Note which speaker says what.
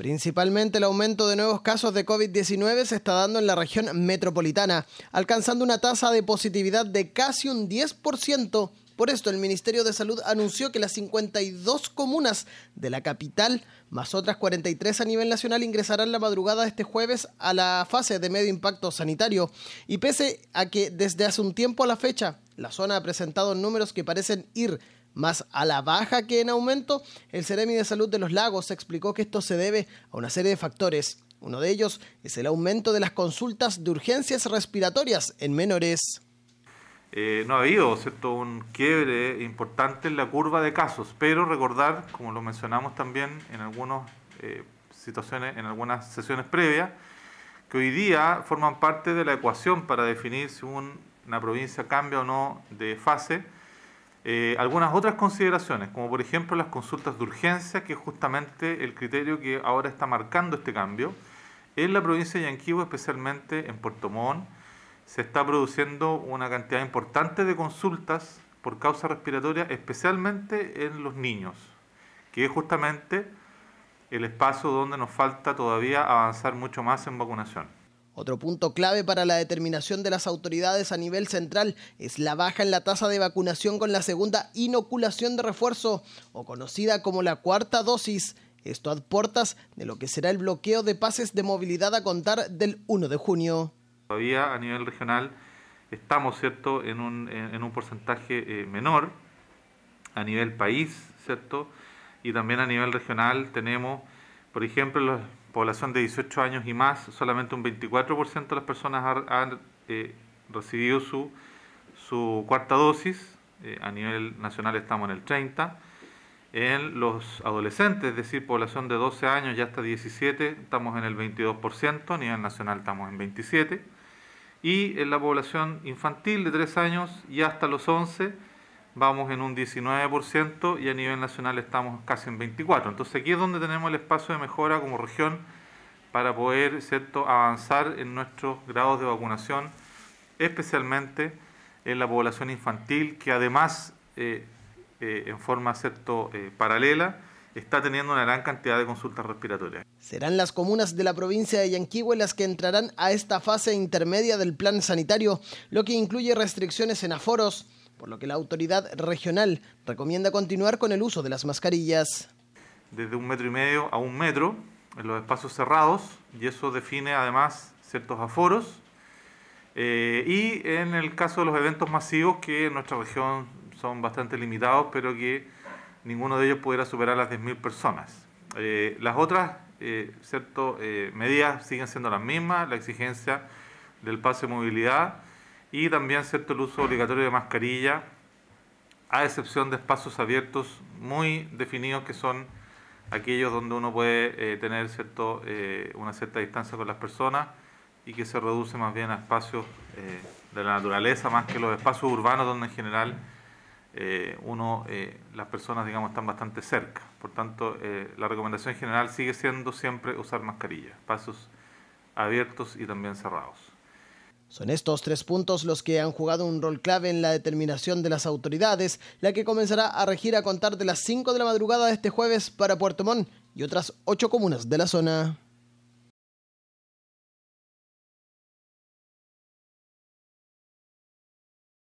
Speaker 1: Principalmente el aumento de nuevos casos de COVID-19 se está dando en la región metropolitana, alcanzando una tasa de positividad de casi un 10%. Por esto, el Ministerio de Salud anunció que las 52 comunas de la capital, más otras 43 a nivel nacional, ingresarán la madrugada de este jueves a la fase de medio impacto sanitario. Y pese a que desde hace un tiempo a la fecha, la zona ha presentado números que parecen ir más a la baja que en aumento, el Ceremi de Salud de los Lagos explicó que esto se debe a una serie de factores. Uno de ellos es el aumento de las consultas de urgencias respiratorias en menores.
Speaker 2: Eh, no ha habido ¿cierto? un quiebre importante en la curva de casos, pero recordar, como lo mencionamos también en algunas eh, situaciones, en algunas sesiones previas, que hoy día forman parte de la ecuación para definir si una provincia cambia o no de fase eh, algunas otras consideraciones, como por ejemplo las consultas de urgencia, que es justamente el criterio que ahora está marcando este cambio. En la provincia de Yanquibo, especialmente en Puerto Montt, se está produciendo una cantidad importante de consultas por causa respiratoria, especialmente en los niños, que es justamente el espacio donde nos falta todavía avanzar mucho más en vacunación.
Speaker 1: Otro punto clave para la determinación de las autoridades a nivel central es la baja en la tasa de vacunación con la segunda inoculación de refuerzo, o conocida como la cuarta dosis, esto a puertas de lo que será el bloqueo de pases de movilidad a contar del 1 de junio.
Speaker 2: Todavía a nivel regional estamos ¿cierto? en un, porcentaje eh, menor a nivel país, ¿cierto? y también a nivel regional tenemos, por ejemplo, los población de 18 años y más, solamente un 24% de las personas han, eh, recibido su, cuarta dosis, eh, a nivel nacional estamos en el 30%, en los adolescentes, es decir, población de 12 años y hasta 17, estamos en el 22%, a nivel nacional estamos en 27%, y en la población infantil de 3 años y hasta los 11, vamos en un 19% y a nivel nacional estamos casi en 24%. Entonces aquí es donde tenemos el espacio de mejora como región para poder avanzar en nuestros grados de vacunación, especialmente en la población infantil, que además eh, eh, en forma eh, paralela está teniendo una gran cantidad de consultas respiratorias.
Speaker 1: Serán las comunas de la provincia de Yanquihue las que entrarán a esta fase intermedia del plan sanitario, lo que incluye restricciones en aforos, por lo que la autoridad regional recomienda continuar con el uso de las mascarillas.
Speaker 2: Desde un metro y medio a un metro en los espacios cerrados y eso define además ciertos aforos eh, y en el caso de los eventos masivos que en nuestra región son bastante limitados pero que ninguno de ellos pudiera superar las 10.000 personas. Eh, las otras eh, eh, medidas siguen siendo las mismas, la exigencia del pase de movilidad, y también cierto el uso obligatorio de mascarilla, a excepción de espacios abiertos muy definidos que son aquellos donde uno puede eh, tener cierto, eh, una cierta distancia con las personas y que se reduce más bien a espacios eh, de la naturaleza más que los espacios urbanos donde en general uno las personas digamos están bastante cerca por tanto la recomendación general sigue siendo siempre usar mascarilla espacios abiertos y también cerrados
Speaker 1: son estos tres puntos los que han jugado un rol clave en la determinación de las autoridades, la que comenzará a regir a contar de las 5 de la madrugada de este jueves para Puerto Montt y otras 8 comunas de la zona.